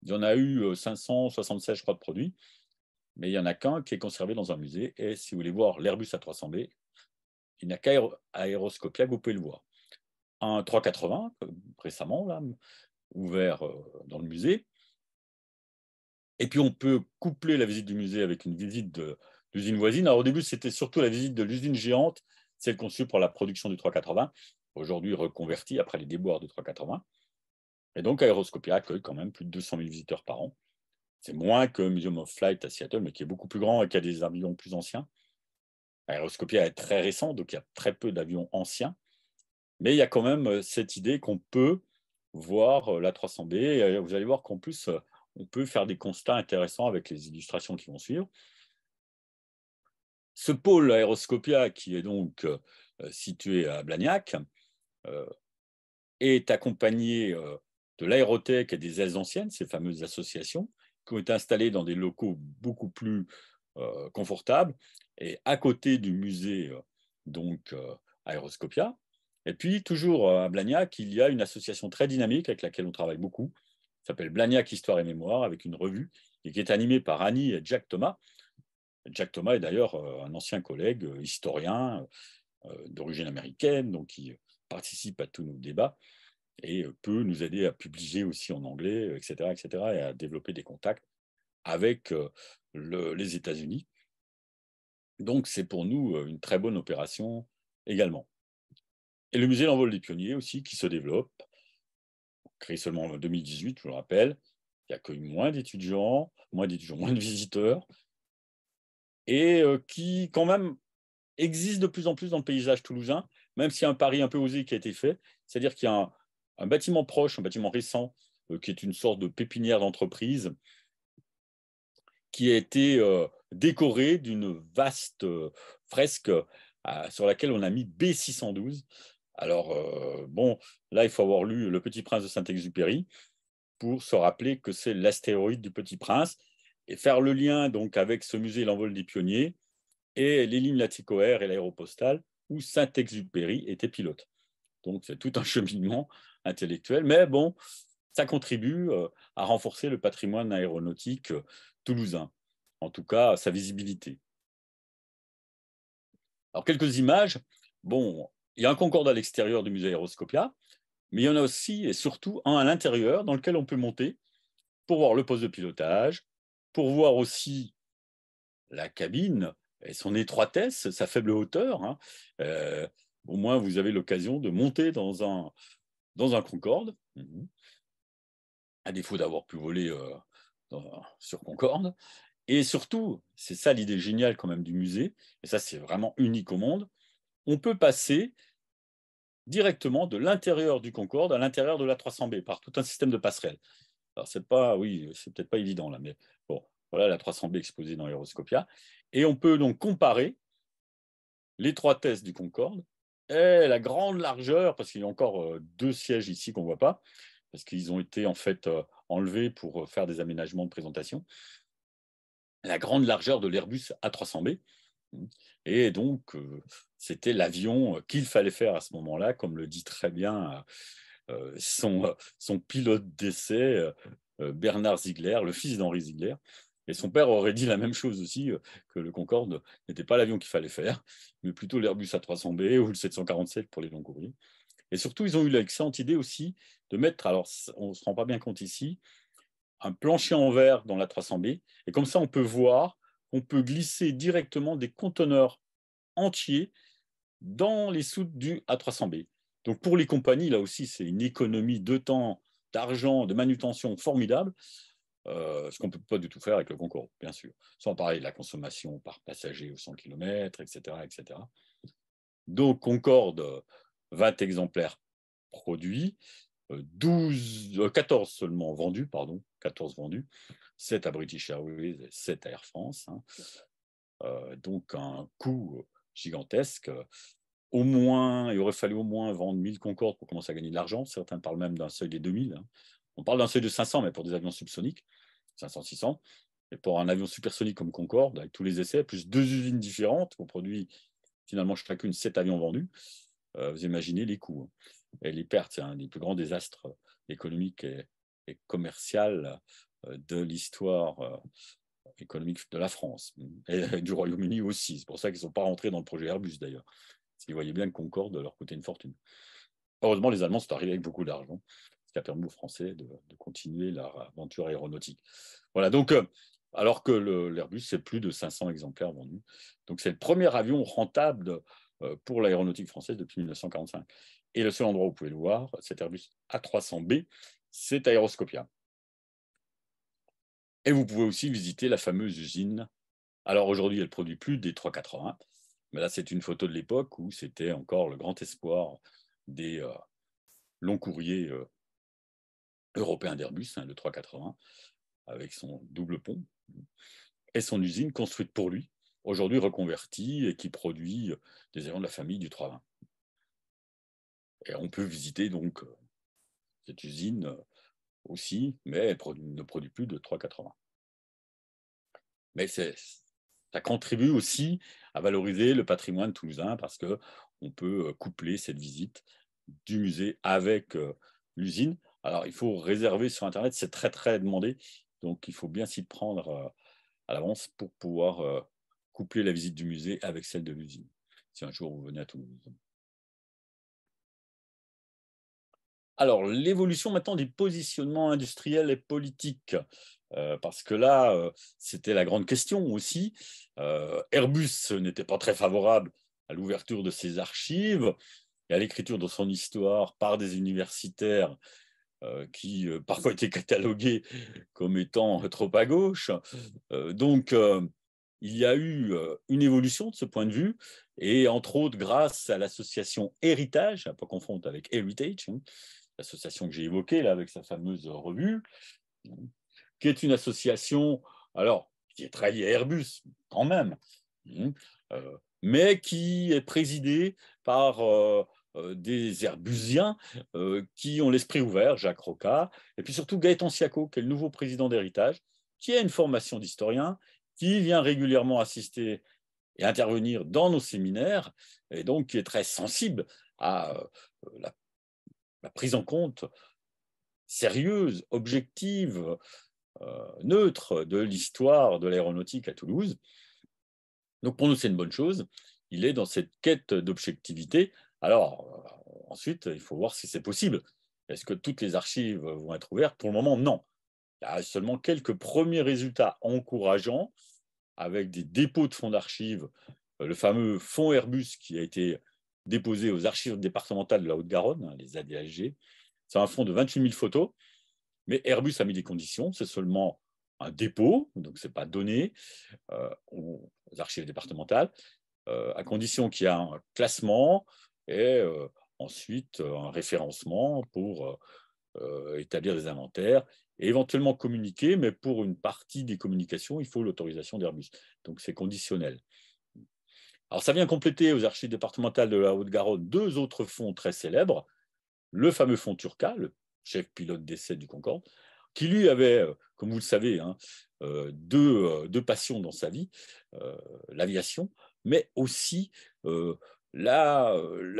Il y en a eu 576, euh, je crois, de produits, mais il n'y en a qu'un qui est conservé dans un musée. Et si vous voulez voir l'Airbus A300B, il n'a qu'à aéroscopia que vous pouvez le voir. Un 380, récemment, là, ouvert euh, dans le musée. Et puis, on peut coupler la visite du musée avec une visite de l'usine voisine. Alors, au début, c'était surtout la visite de l'usine géante, celle conçue pour la production du 380, aujourd'hui reconvertie après les déboires du 380. Et donc, Aéroscopia accueille quand même plus de 200 000 visiteurs par an. C'est moins que Museum of Flight à Seattle, mais qui est beaucoup plus grand et qui a des avions plus anciens. L'aéroscopie est très récente, donc il y a très peu d'avions anciens, mais il y a quand même euh, cette idée qu'on peut voir euh, la 300B. Euh, vous allez voir qu'en plus, on peut faire des constats intéressants avec les illustrations qui vont suivre. Ce pôle Aéroscopia, qui est donc situé à Blagnac, est accompagné de l'aérothèque et des ailes anciennes, ces fameuses associations, qui ont été installées dans des locaux beaucoup plus confortables et à côté du musée euh, donc euh, Aeroscopia. Et puis, toujours euh, à Blagnac, il y a une association très dynamique avec laquelle on travaille beaucoup, s'appelle Blagnac Histoire et Mémoire, avec une revue, et qui est animée par Annie et Jack Thomas. Jack Thomas est d'ailleurs un ancien collègue historien d'origine américaine, donc qui participe à tous nos débats et peut nous aider à publier aussi en anglais, etc., etc., et à développer des contacts avec les États-Unis. Donc, c'est pour nous euh, une très bonne opération également. Et le musée L'Envol des Pionniers aussi, qui se développe, créé seulement en 2018, je le rappelle, qui accueille moins d'étudiants, moins d'étudiants, moins de visiteurs, et euh, qui, quand même, existe de plus en plus dans le paysage toulousain, même s'il y a un pari un peu osé qui a été fait, c'est-à-dire qu'il y a un, bâtiment proche, un bâtiment récent, euh, qui est une sorte de pépinière d'entreprise, qui a été décoré d'une vaste euh, fresque euh, sur laquelle on a mis B612. Alors, euh, bon, là, il faut avoir lu Le Petit Prince de Saint-Exupéry pour se rappeler que c'est l'astéroïde du Petit Prince et faire le lien donc avec ce musée L'Envol des Pionniers et les lignes Air et l'aéropostale où Saint-Exupéry était pilote. Donc, c'est tout un cheminement intellectuel. Mais bon, ça contribue à renforcer le patrimoine aéronautique toulousain en tout cas sa visibilité. Alors, quelques images. Bon, il y a un concorde à l'extérieur du musée Aéroscopia, mais il y en a aussi et surtout un à l'intérieur dans lequel on peut monter pour voir le poste de pilotage, pour voir aussi la cabine et son étroitesse, sa faible hauteur. Hein. Euh, au moins, vous avez l'occasion de monter dans un, dans un Concorde, mm-hmm. à défaut d'avoir pu voler euh, sur Concorde. Et surtout, c'est ça l'idée géniale quand même du musée, et ça c'est vraiment unique au monde, on peut passer directement de l'intérieur du Concorde à l'intérieur de la 300B par tout un système de passerelles. Alors c'est pas, oui, c'est peut-être pas évident là, mais bon, voilà la 300B exposée dans Aeroscopia. Et on peut donc comparer les trois tests du Concorde et la grande largeur, parce qu'il y a encore euh, deux sièges ici qu'on ne voit pas, parce qu'ils ont été en fait euh, enlevés pour euh, faire des aménagements de présentation la grande largeur de l'Airbus A300B. Et donc, euh, c'était l'avion euh, qu'il fallait faire à ce moment-là, comme le dit très bien euh, son, pilote d'essai, Bernard Ziegler, le fils d'Henri Ziegler. Et son père aurait dit la même chose aussi, que le Concorde n'était pas l'avion qu'il fallait faire, mais plutôt l'Airbus A300B ou le 747 pour les longs courriers. Et surtout, ils ont eu l'excellente idée aussi de mettre, alors on ne se rend pas bien compte ici, un plancher en verre dans la 300B. Et comme ça, on peut voir qu'on peut glisser directement des conteneurs entiers dans les soutes du A300B. Donc pour les compagnies, là aussi, c'est une économie de temps, d'argent, de manutention formidable, euh, ce qu'on ne peut pas du tout faire avec le Concorde, bien sûr. Sans parler de la consommation par passager ou 100 km, etc. etc. Donc Concorde, 20 euh, exemplaires produits, 12, euh, 14 euh, seulement vendus, pardon, 14 vendus, 7 à British Airways et 7 à Air France. Hein. Euh, donc un coût gigantesque. Au moins, il aurait fallu au moins vendre 1000 Concorde pour commencer à gagner de l'argent. Certains parlent même d'un seuil des 2000. Hein. On parle d'un seuil de 500, mais pour des avions subsoniques, 500-600. Et pour un avion supersonique comme Concorde, avec tous les essais, plus deux usines différentes, on produit finalement chacune 7 avions vendus, vous imaginez les coûts. Hein les pertes. C'est un des plus grands désastres économiques et, commerciaux euh, de l'histoire euh, économique de la France et du Royaume-Uni aussi. C'est pour ça qu'ils ne sont pas rentrés dans le projet Airbus d'ailleurs. Ils voyaient bien que Concorde leur coûtait une fortune. Heureusement, les Allemands sont arrivés avec beaucoup d'argent, ce qui a permis aux Français de, de, continuer leur aventure aéronautique. Voilà, donc, euh, alors que l'Airbus, c'est plus de 500 exemplaires vendus. Donc, c'est le premier avion rentable pour l'aéronautique française depuis 1945. Et le seul endroit où vous pouvez le voir, cet Airbus A300B, c'est Aeroscopia. Et vous pouvez aussi visiter la fameuse usine. Alors aujourd'hui, elle ne produit plus des 380, mais là, c'est une photo de l'époque où c'était encore le grand espoir des euh, longs courriers euh, européens d'Airbus, hein, le 380, avec son double pont, et son usine construite pour lui, aujourd'hui reconvertie et qui produit euh, des avions de la famille du 320 on peut visiter donc euh, cette usine euh, aussi, mais elle ne produit plus de 3,80. Mais ça contribue aussi à valoriser le patrimoine toulousain parce qu'on peut euh, coupler cette visite du musée avec l'usine. Alors, il faut réserver sur Internet, c'est très, très demandé. Donc, il faut bien s'y prendre à l'avance pour pouvoir coupler la visite du musée avec celle de l'usine, si un jour vous venez à Toulouse. Alors, l'évolution maintenant du positionnement industriel et politique, euh, parce que là, euh, c'était la grande question aussi. Euh, Airbus n'était pas très favorable à l'ouverture de ses archives et à l'écriture de son histoire par des universitaires qui parfois étaient catalogués comme étant trop à gauche. donc, il y a eu une évolution de ce point de vue, et entre autres grâce à l'association Héritage, à pas confondre avec Heritage, hein, l'association que j'ai évoquée là avec sa fameuse revue, qui est une association, alors qui est très liée à Airbus quand même, hein, euh, mais qui est présidée par euh, euh, des Airbusiens qui ont l'esprit ouvert, Jacques Roca, et puis surtout Gaëtan Siaco, qui est le nouveau président d'Héritage, qui a une formation d'historien, qui vient régulièrement assister et intervenir dans nos séminaires, et donc qui est très sensible à la la prise en compte sérieuse, objective, euh, neutre de l'histoire de l'aéronautique à Toulouse. Donc pour nous, c'est une bonne chose. Il est dans cette quête d'objectivité. Alors, euh, ensuite, il faut voir si c'est possible. Est-ce que toutes les archives vont être ouvertes Pour le moment, non. Il y a seulement quelques premiers résultats encourageants avec des dépôts de fonds d'archives. Euh, le fameux fonds Airbus qui a été déposé aux archives départementales de la Haute-Garonne, hein, les ADHG. C'est un fonds de 28 000 photos, mais Airbus a mis des conditions. C'est seulement un dépôt, donc ce n'est pas donné euh, aux archives départementales, euh, à condition qu'il y ait un classement et euh, ensuite un référencement pour établir des inventaires et éventuellement communiquer, mais pour une partie des communications, il faut l'autorisation d'Airbus. Donc c'est conditionnel. Alors, ça vient compléter aux archives départementales de la Haute-Garonne deux autres fonds très célèbres. Le fameux fonds Turca, le chef pilote d'essai du Concorde, qui lui avait, euh, comme vous le savez, hein, euh, euh, deux, passions dans sa vie, l'aviation, mais aussi la,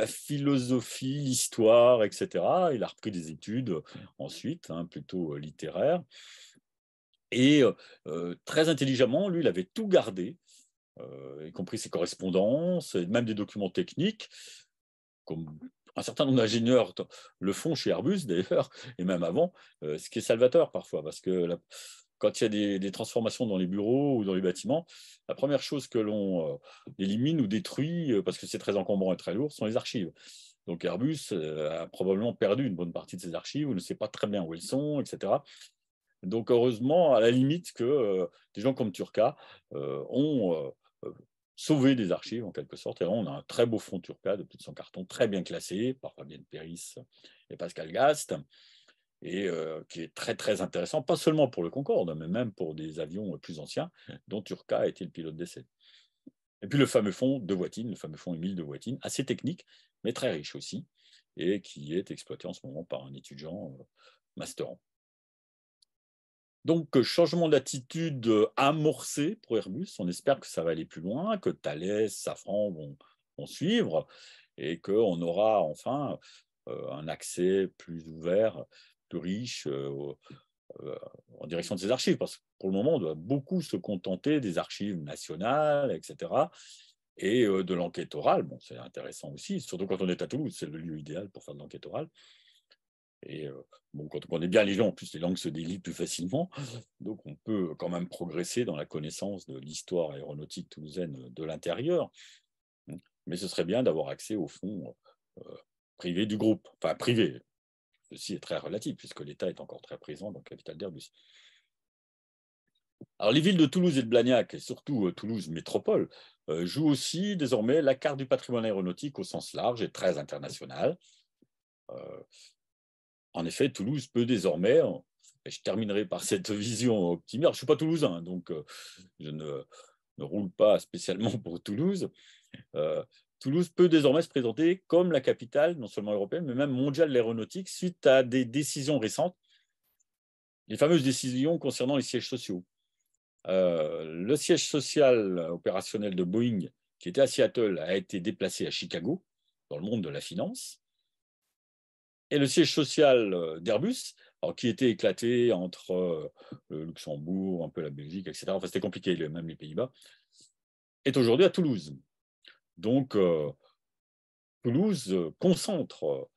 philosophie, l'histoire, etc. Il a repris des études ensuite, hein, plutôt littéraires. Et très intelligemment, lui, il avait tout gardé euh, y compris ses correspondances, et même des documents techniques, comme un certain nombre d'ingénieurs le font chez Airbus d'ailleurs, et même avant, euh, ce qui est salvateur parfois, parce que quand il y a des, transformations dans les bureaux ou dans les bâtiments, la première chose que l'on euh, élimine ou détruit, parce que c'est très encombrant et très lourd, sont les archives. Donc Airbus a probablement perdu une bonne partie de ses archives, on ne sait pas très bien où elles sont, etc. Donc heureusement, à la limite, que des gens comme Turca ont sauver des archives en quelque sorte. Et on a un très beau fond Turca de plus de 100 cartons, très bien classé par Fabienne Péris et Pascal Gast, et euh, qui est très très intéressant, pas seulement pour le Concorde, mais même pour des avions plus anciens, dont Turca a été le pilote d'essai. Et puis le fameux fonds de Voitine, le fameux fond Émile de Voitine, assez technique, mais très riche aussi, et qui est exploité en ce moment par un étudiant euh, masterant. Donc, euh, changement d'attitude euh, amorcé pour Airbus. On espère que ça va aller plus loin, que Thales, Safran vont, suivre et qu'on aura enfin euh, un accès plus ouvert, plus riche en direction de ces archives. Parce que pour le moment, on doit beaucoup se contenter des archives nationales, etc. Et de l'enquête orale. Bon, c'est intéressant aussi, surtout quand on est à Toulouse, c'est le lieu idéal pour faire de l'enquête orale. Et euh, bon, quand on connaît bien les gens, en plus, les langues se délient plus facilement. Donc, on peut quand même progresser dans la connaissance de l'histoire aéronautique toulousaine de l'intérieur. Mais ce serait bien d'avoir accès au fonds euh, privé du groupe. Enfin, privé, Ceci est très relatif, puisque l'État est encore très présent dans la capitale d'Airbus. Alors, les villes de Toulouse et de Blagnac, et surtout euh, Toulouse métropole, jouent aussi désormais la carte du patrimoine aéronautique au sens large et très international. En effet, Toulouse peut désormais, et je terminerai par cette vision optimiste, je ne suis pas toulousain, donc euh, je ne, roule pas spécialement pour Toulouse. Euh, Toulouse peut désormais se présenter comme la capitale, non seulement européenne, mais même mondiale de l'aéronautique, suite à des décisions récentes, les fameuses décisions concernant les sièges sociaux. Euh, le siège social opérationnel de Boeing, qui était à Seattle, a été déplacé à Chicago, dans le monde de la finance et le siège social euh, d'Airbus, qui était éclaté entre euh, le Luxembourg, un peu la Belgique, etc. Enfin, c'était compliqué, même les Pays-Bas, est aujourd'hui à Toulouse. Donc, euh, Toulouse concentre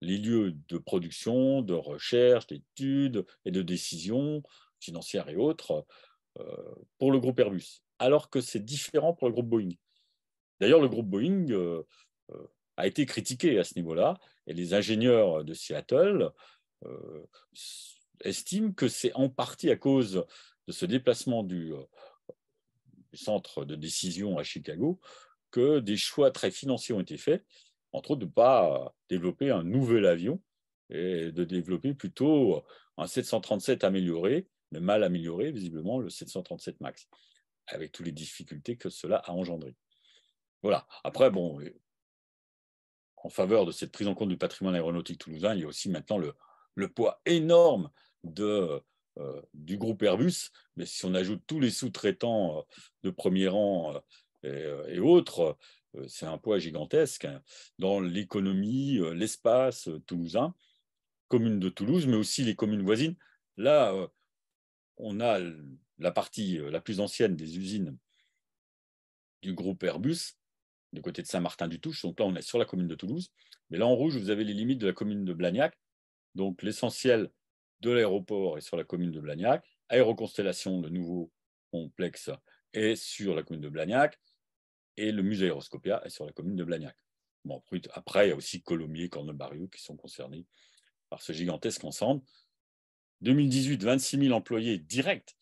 les lieux de production, de recherche, d'études et de décisions financières et autres pour le groupe Airbus, alors que c'est différent pour le groupe Boeing. D'ailleurs, le groupe Boeing a été critiqué à ce niveau-là, et les ingénieurs de Seattle euh, estiment que c'est en partie à cause de ce déplacement euh, du, centre de décision à Chicago que des choix très financiers ont été faits, entre autres de ne pas développer un nouvel avion et de développer plutôt un 737 amélioré, mais mal amélioré, visiblement le 737 MAX, avec toutes les difficultés que cela a engendré. Voilà. Après, bon, en faveur de cette prise en compte du patrimoine aéronautique toulousain, il y a aussi maintenant le, poids énorme euh, du groupe Airbus. Mais si on ajoute tous les sous-traitants euh, de premier rang euh, et, et autres, c'est un poids gigantesque hein, dans l'économie, l'espace toulousain, commune de Toulouse, mais aussi les communes voisines. Là, on a la partie la plus ancienne des usines du groupe Airbus du côté de Saint-Martin-du-Touche. Donc là, on est sur la commune de Toulouse. Mais là, en rouge, vous avez les limites de la commune de Blagnac. Donc l'essentiel de l'aéroport est sur la commune de Blagnac. Aéroconstellation, le nouveau complexe, est sur la commune de Blagnac. Et le musée Aéroscopia est sur la commune de Blagnac. Bon, après, il y a aussi Colomiers, Cornebariou qui sont concernés par ce gigantesque ensemble. 2018, 26 000 employés directs.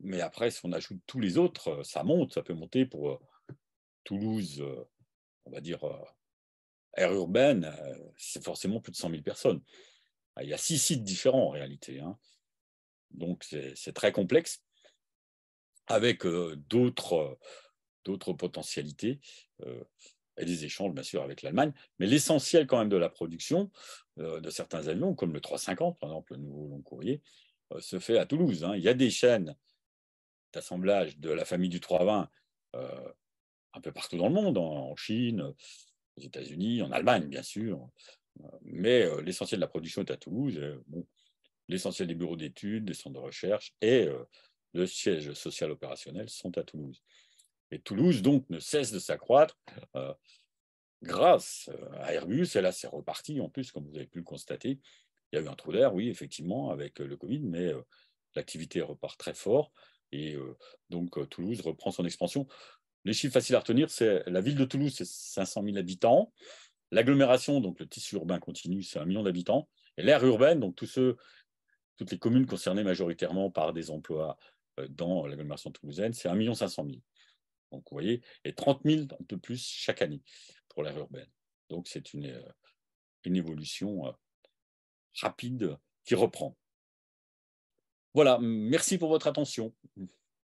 Mais après, si on ajoute tous les autres, ça monte. Ça peut monter pour euh, Toulouse, euh, on va dire, euh, aire urbaine, euh, c'est forcément plus de 100 000 personnes. Ah, il y a six sites différents en réalité. Hein. Donc c'est très complexe, avec euh, d'autres potentialités et des échanges bien sûr avec l'Allemagne. Mais l'essentiel quand même de la production de certains avions, comme le 350 par exemple, le nouveau long courrier, se fait à Toulouse. Hein. Il y a des chaînes d'assemblage de la famille du 320 un peu partout dans le monde, en Chine, aux États-Unis, en Allemagne, bien sûr. Euh, mais euh, l'essentiel de la production est à Toulouse. Euh, bon, l'essentiel des bureaux d'études, des centres de recherche et le siège social opérationnel sont à Toulouse. Et Toulouse, donc, ne cesse de s'accroître grâce à Airbus. Et là, c'est reparti, en plus, comme vous avez pu le constater. Il y a eu un trou d'air, oui, effectivement, avec le Covid, mais l'activité repart très fort. Et donc, Toulouse reprend son expansion. Les chiffres faciles à retenir, c'est la ville de Toulouse, c'est 500 000 habitants. L'agglomération, donc le tissu urbain continu, c'est un million d'habitants. Et l'aire urbaine, donc toutes les communes concernées majoritairement par des emplois euh, dans l'agglomération toulousaine, c'est 1 million 500 000. Donc, vous voyez, et 30 000 de plus chaque année pour l'aire urbaine. Donc, c'est une euh, évolution euh, rapide qui reprend. Voilà, merci pour votre attention.